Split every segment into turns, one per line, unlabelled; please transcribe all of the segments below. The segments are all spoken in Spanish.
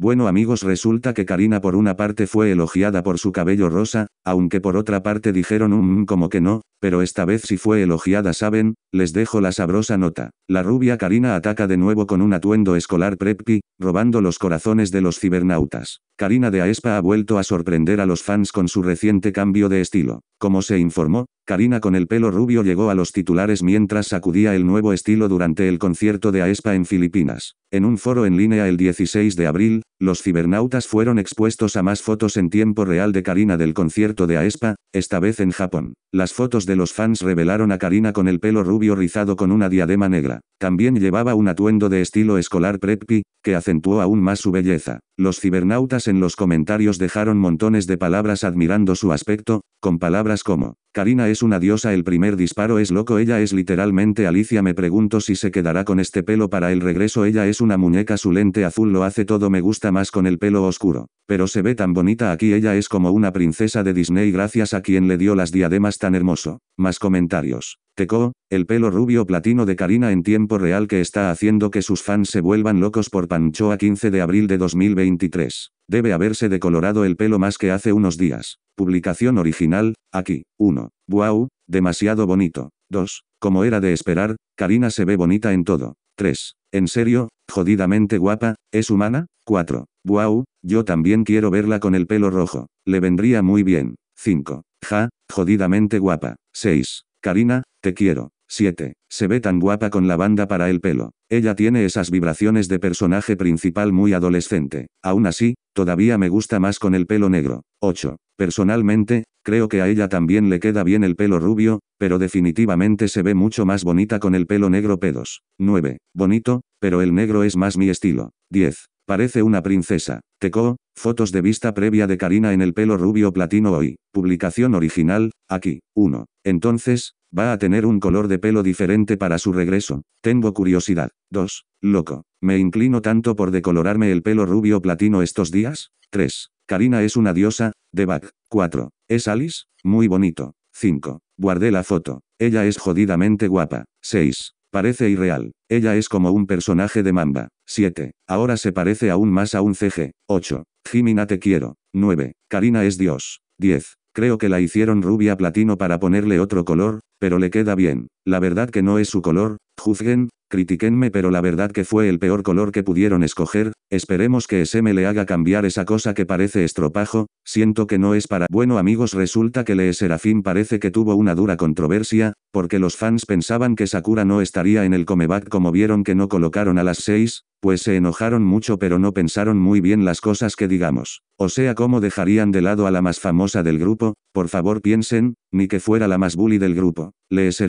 Bueno amigos resulta que Karina por una parte fue elogiada por su cabello rosa, aunque por otra parte dijeron un mm, mm, como que no, pero esta vez sí fue elogiada saben, les dejo la sabrosa nota. La rubia Karina ataca de nuevo con un atuendo escolar preppy, robando los corazones de los cibernautas. Karina de Aespa ha vuelto a sorprender a los fans con su reciente cambio de estilo. Como se informó, Karina con el pelo rubio llegó a los titulares mientras sacudía el nuevo estilo durante el concierto de AESPA en Filipinas. En un foro en línea el 16 de abril, los cibernautas fueron expuestos a más fotos en tiempo real de Karina del concierto de AESPA, esta vez en Japón. Las fotos de los fans revelaron a Karina con el pelo rubio rizado con una diadema negra. También llevaba un atuendo de estilo escolar preppy, que acentuó aún más su belleza. Los cibernautas en los comentarios dejaron montones de palabras admirando su aspecto, con palabras como, Karina es una diosa, el primer disparo es loco, ella es literalmente Alicia, me pregunto si se quedará con este pelo para el regreso, ella es una muñeca, su lente azul lo hace todo, me gusta más con el pelo oscuro, pero se ve tan bonita aquí, ella es como una princesa de Disney gracias a quien le dio las diademas tan hermoso. Más comentarios. Teco, el pelo rubio platino de Karina en tiempo real que está haciendo que sus fans se vuelvan locos por a 15 de abril de 2023. Debe haberse decolorado el pelo más que hace unos días. Publicación original, aquí. 1. Wow, demasiado bonito. 2. Como era de esperar, Karina se ve bonita en todo. 3. ¿En serio? Jodidamente guapa, ¿es humana? 4. Wow, yo también quiero verla con el pelo rojo. Le vendría muy bien. 5. Ja, jodidamente guapa. 6. Karina, te quiero. 7. Se ve tan guapa con la banda para el pelo. Ella tiene esas vibraciones de personaje principal muy adolescente. Aún así, todavía me gusta más con el pelo negro. 8. Personalmente, creo que a ella también le queda bien el pelo rubio, pero definitivamente se ve mucho más bonita con el pelo negro pedos. 9. Bonito, pero el negro es más mi estilo. 10. Parece una princesa. Teco, fotos de vista previa de Karina en el pelo rubio platino hoy. Publicación original, aquí. 1. Entonces, Va a tener un color de pelo diferente para su regreso. Tengo curiosidad. 2. Loco. ¿Me inclino tanto por decolorarme el pelo rubio platino estos días? 3. Karina es una diosa, de back. 4. ¿Es Alice? Muy bonito. 5. Guardé la foto. Ella es jodidamente guapa. 6. Parece irreal. Ella es como un personaje de mamba. 7. Ahora se parece aún más a un CG. 8. Jimina te quiero. 9. Karina es Dios. 10. Creo que la hicieron rubia platino para ponerle otro color, pero le queda bien. La verdad que no es su color, juzguen, critiquenme pero la verdad que fue el peor color que pudieron escoger, esperemos que SM le haga cambiar esa cosa que parece estropajo, siento que no es para... Bueno amigos resulta que Lee Serafín parece que tuvo una dura controversia, porque los fans pensaban que Sakura no estaría en el comeback como vieron que no colocaron a las seis, pues se enojaron mucho pero no pensaron muy bien las cosas que digamos. O sea, cómo dejarían de lado a la más famosa del grupo, por favor piensen, ni que fuera la más bully del grupo. Lee es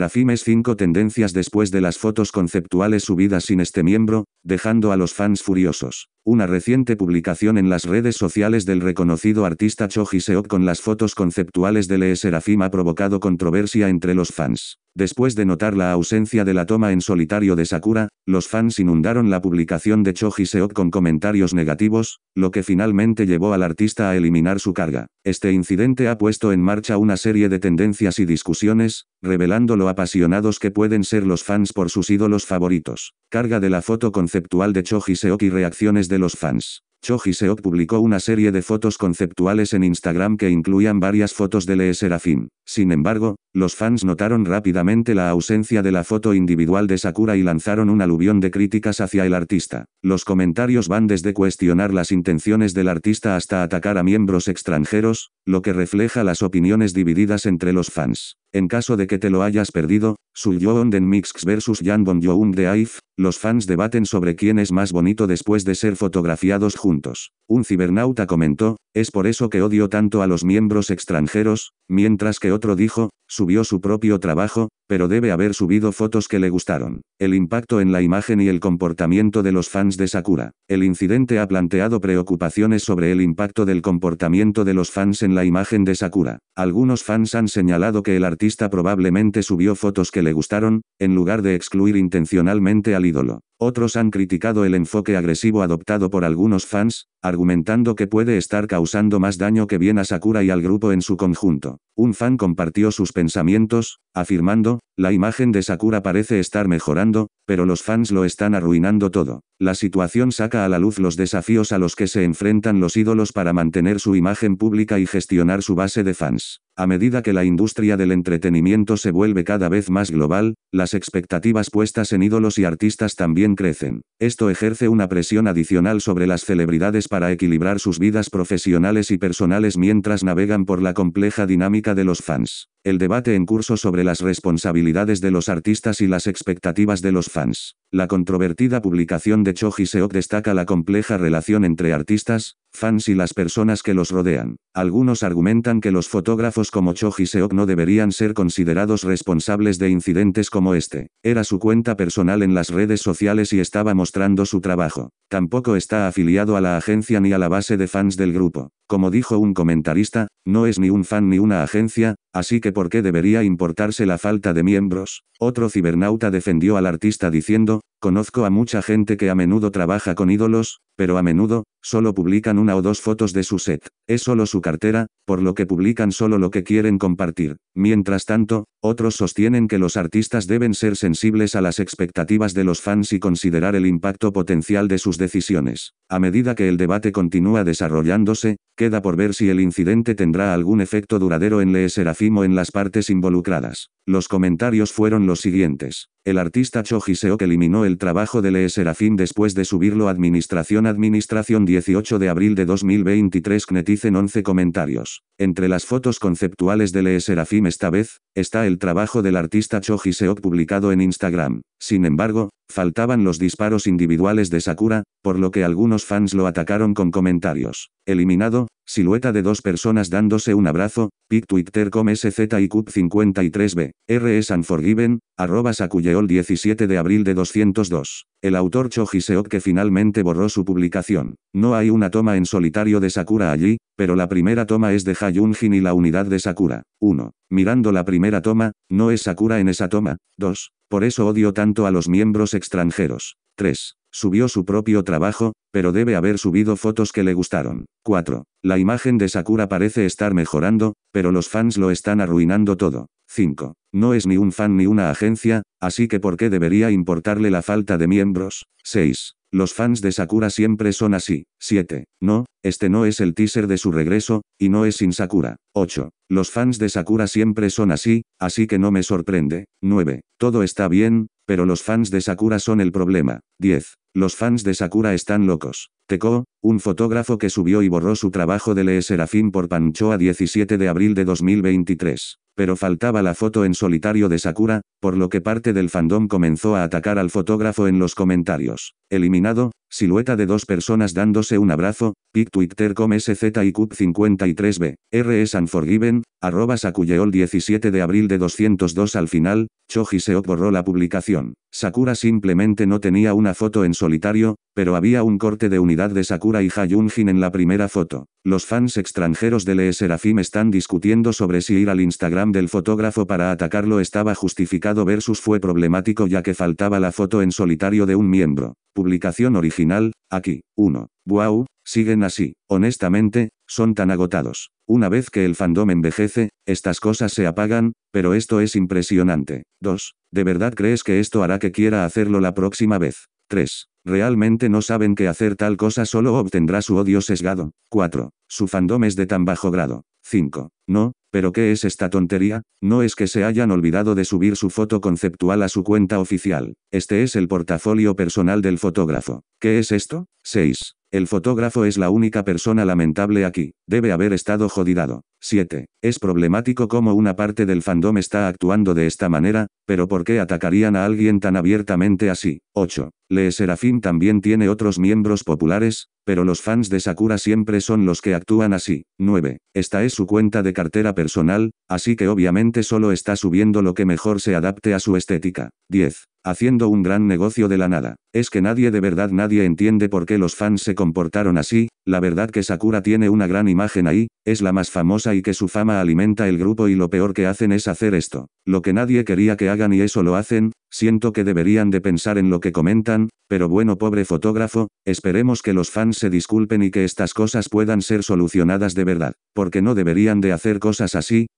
5 tendencias después de las fotos conceptuales subidas sin este miembro, dejando a los fans furiosos. Una reciente publicación en las redes sociales del reconocido artista Cho Seok con las fotos conceptuales de Lee Serafim ha provocado controversia entre los fans. Después de notar la ausencia de la toma en solitario de Sakura, los fans inundaron la publicación de Choji Seok con comentarios negativos, lo que finalmente llevó al artista a eliminar su carga. Este incidente ha puesto en marcha una serie de tendencias y discusiones, revelando lo apasionados que pueden ser los fans por sus ídolos favoritos. Carga de la foto conceptual de Choji Seok y reacciones de los fans. Choji seok publicó una serie de fotos conceptuales en Instagram que incluían varias fotos de Lee Serafín. Sin embargo, los fans notaron rápidamente la ausencia de la foto individual de Sakura y lanzaron un aluvión de críticas hacia el artista. Los comentarios van desde cuestionar las intenciones del artista hasta atacar a miembros extranjeros, lo que refleja las opiniones divididas entre los fans. En caso de que te lo hayas perdido, Yoon den Mix vs. Jan Bon Yoon de AIF, los fans debaten sobre quién es más bonito después de ser fotografiados juntos. Un cibernauta comentó, es por eso que odio tanto a los miembros extranjeros, mientras que otro dijo, subió su propio trabajo, pero debe haber subido fotos que le gustaron. El impacto en la imagen y el comportamiento de los fans de Sakura. El incidente ha planteado preocupaciones sobre el impacto del comportamiento de los fans en la imagen de Sakura. Algunos fans han señalado que el artista probablemente subió fotos que le gustaron, en lugar de excluir intencionalmente al ídolo. Otros han criticado el enfoque agresivo adoptado por algunos fans, argumentando que puede estar causando más daño que bien a Sakura y al grupo en su conjunto. Un fan compartió sus pensamientos, afirmando, la imagen de Sakura parece estar mejorando, pero los fans lo están arruinando todo. La situación saca a la luz los desafíos a los que se enfrentan los ídolos para mantener su imagen pública y gestionar su base de fans. A medida que la industria del entretenimiento se vuelve cada vez más global, las expectativas puestas en ídolos y artistas también crecen. Esto ejerce una presión adicional sobre las celebridades para equilibrar sus vidas profesionales y personales mientras navegan por la compleja dinámica de los fans. El debate en curso sobre las responsabilidades de los artistas y las expectativas de los fans. La controvertida publicación de Cho Seok destaca la compleja relación entre artistas, fans y las personas que los rodean. Algunos argumentan que los fotógrafos como Cho Seok no deberían ser considerados responsables de incidentes como este. Era su cuenta personal en las redes sociales y estaba mostrando su trabajo. Tampoco está afiliado a la agencia ni a la base de fans del grupo. Como dijo un comentarista, no es ni un fan ni una agencia, así que ¿por qué debería importarse la falta de miembros? Otro cibernauta defendió al artista diciendo, Conozco a mucha gente que a menudo trabaja con ídolos, pero a menudo, solo publican una o dos fotos de su set. Es solo su cartera, por lo que publican solo lo que quieren compartir. Mientras tanto, otros sostienen que los artistas deben ser sensibles a las expectativas de los fans y considerar el impacto potencial de sus decisiones. A medida que el debate continúa desarrollándose, queda por ver si el incidente tendrá algún efecto duradero en Le Serafim en las partes involucradas. Los comentarios fueron los siguientes. El artista Choji Seok eliminó el trabajo de Le Serafim después de subirlo a Administración Administración 18 de abril de 2023 Knetizen 11 comentarios. Entre las fotos conceptuales de Le Serafim esta vez, está el trabajo del artista Choji Seok publicado en Instagram. Sin embargo, faltaban los disparos individuales de Sakura, por lo que algunos fans lo atacaron con comentarios. Eliminado, silueta de dos personas dándose un abrazo, pic twitter sz y 53b, r e unforgiven, arroba 17 de abril de 202. El autor Cho Seok que finalmente borró su publicación. No hay una toma en solitario de Sakura allí, pero la primera toma es de Hayunjin y la unidad de Sakura. 1. Mirando la primera toma, no es Sakura en esa toma. 2. Por eso odio tanto a los miembros extranjeros. 3. Subió su propio trabajo, pero debe haber subido fotos que le gustaron. 4. La imagen de Sakura parece estar mejorando, pero los fans lo están arruinando todo. 5. No es ni un fan ni una agencia, así que ¿por qué debería importarle la falta de miembros? 6. Los fans de Sakura siempre son así. 7. No, este no es el teaser de su regreso, y no es sin Sakura. 8. Los fans de Sakura siempre son así, así que no me sorprende. 9. Todo está bien, pero los fans de Sakura son el problema. 10. Los fans de Sakura están locos. Teko, un fotógrafo que subió y borró su trabajo de Le Serafín por Pancho a 17 de abril de 2023. Pero faltaba la foto en solitario de Sakura, por lo que parte del fandom comenzó a atacar al fotógrafo en los comentarios eliminado, silueta de dos personas dándose un abrazo, pic com szycub53b, rs e unforgiven, arroba sakuyeol 17 de abril de 202 al final, Choji se borró la publicación. Sakura simplemente no tenía una foto en solitario, pero había un corte de unidad de Sakura y Hayunjin en la primera foto. Los fans extranjeros de Lee Serafim están discutiendo sobre si ir al Instagram del fotógrafo para atacarlo estaba justificado versus fue problemático ya que faltaba la foto en solitario de un miembro publicación original, aquí, 1. Wow, siguen así, honestamente, son tan agotados. Una vez que el fandom envejece, estas cosas se apagan, pero esto es impresionante. 2. ¿De verdad crees que esto hará que quiera hacerlo la próxima vez? 3. Realmente no saben que hacer tal cosa solo obtendrá su odio sesgado. 4. Su fandom es de tan bajo grado. 5. No, ¿Pero qué es esta tontería? No es que se hayan olvidado de subir su foto conceptual a su cuenta oficial. Este es el portafolio personal del fotógrafo. ¿Qué es esto? 6. El fotógrafo es la única persona lamentable aquí. Debe haber estado jodidado. 7. Es problemático cómo una parte del fandom está actuando de esta manera, pero ¿por qué atacarían a alguien tan abiertamente así? 8. Le Serafín también tiene otros miembros populares, pero los fans de Sakura siempre son los que actúan así. 9. Esta es su cuenta de cartera personal, así que obviamente solo está subiendo lo que mejor se adapte a su estética. 10. Haciendo un gran negocio de la nada. Es que nadie de verdad nadie entiende por qué los fans se comportaron así, la verdad que Sakura tiene una gran imagen ahí, es la más famosa y que su fama alimenta el grupo y lo peor que hacen es hacer esto. Lo que nadie quería que hagan y eso lo hacen, siento que deberían de pensar en lo que comentan, pero bueno pobre fotógrafo, esperemos que los fans se disculpen y que estas cosas puedan ser solucionadas de verdad, porque no deberían de hacer cosas así,